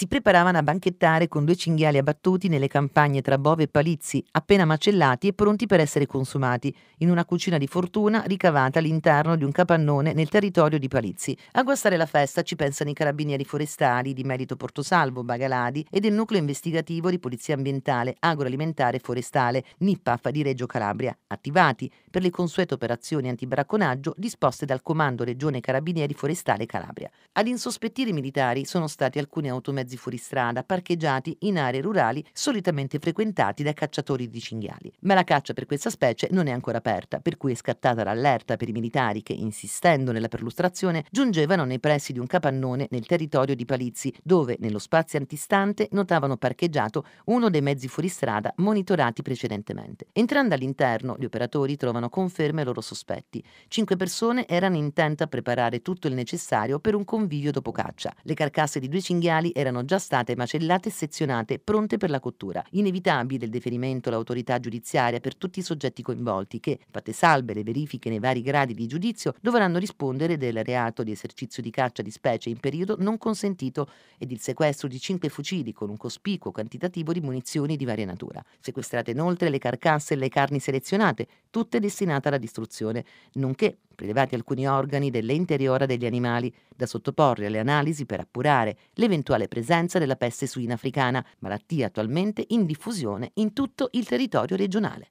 si preparavano a banchettare con due cinghiali abbattuti nelle campagne tra bove e palizzi, appena macellati e pronti per essere consumati, in una cucina di fortuna ricavata all'interno di un capannone nel territorio di Palizzi. A guastare la festa ci pensano i carabinieri forestali di merito Portosalvo, Bagaladi e del nucleo investigativo di polizia ambientale, agroalimentare e forestale, NIPAF di Reggio Calabria, attivati per le consuete operazioni antibracconaggio disposte dal Comando Regione Carabinieri Forestale Calabria. Ad insospettire i militari sono stati alcuni automezzi mezzi fuoristrada parcheggiati in aree rurali solitamente frequentati da cacciatori di cinghiali. Ma la caccia per questa specie non è ancora aperta, per cui è scattata l'allerta per i militari che, insistendo nella perlustrazione, giungevano nei pressi di un capannone nel territorio di Palizzi, dove, nello spazio antistante, notavano parcheggiato uno dei mezzi fuoristrada monitorati precedentemente. Entrando all'interno, gli operatori trovano conferme ai loro sospetti. Cinque persone erano intente a preparare tutto il necessario per un convivio dopo caccia. Le carcasse di due cinghiali erano sono già state macellate e sezionate, pronte per la cottura. Inevitabile il deferimento all'autorità giudiziaria per tutti i soggetti coinvolti che, fatte salve le verifiche nei vari gradi di giudizio, dovranno rispondere del reato di esercizio di caccia di specie in periodo non consentito ed il sequestro di cinque fucili con un cospicuo quantitativo di munizioni di varia natura. Sequestrate inoltre le carcasse e le carni selezionate, tutte destinate alla distruzione, nonché rilevati alcuni organi dell'interiora degli animali, da sottoporre alle analisi per appurare l'eventuale presenza della peste suina africana, malattia attualmente in diffusione in tutto il territorio regionale.